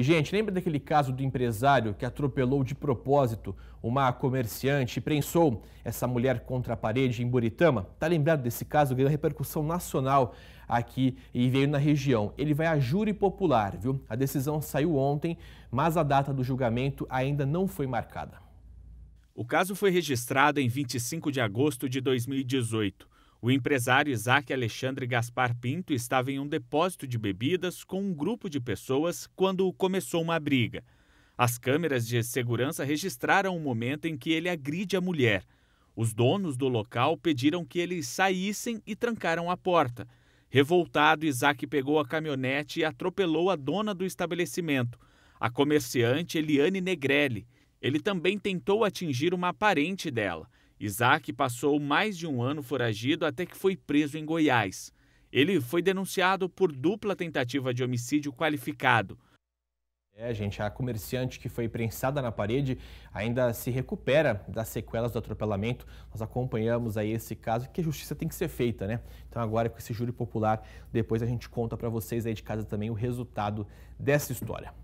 E, gente, lembra daquele caso do empresário que atropelou de propósito uma comerciante e prensou essa mulher contra a parede em Buritama? Tá lembrado desse caso? Ganhou repercussão nacional aqui e veio na região. Ele vai a júri popular, viu? A decisão saiu ontem, mas a data do julgamento ainda não foi marcada. O caso foi registrado em 25 de agosto de 2018. O empresário Isaac Alexandre Gaspar Pinto estava em um depósito de bebidas com um grupo de pessoas quando começou uma briga. As câmeras de segurança registraram o momento em que ele agride a mulher. Os donos do local pediram que eles saíssem e trancaram a porta. Revoltado, Isaac pegou a caminhonete e atropelou a dona do estabelecimento, a comerciante Eliane Negrelli. Ele também tentou atingir uma parente dela. Isaac passou mais de um ano foragido até que foi preso em Goiás. Ele foi denunciado por dupla tentativa de homicídio qualificado. É, gente, a comerciante que foi prensada na parede ainda se recupera das sequelas do atropelamento. Nós acompanhamos aí esse caso, que a justiça tem que ser feita, né? Então agora com esse júri popular, depois a gente conta para vocês aí de casa também o resultado dessa história.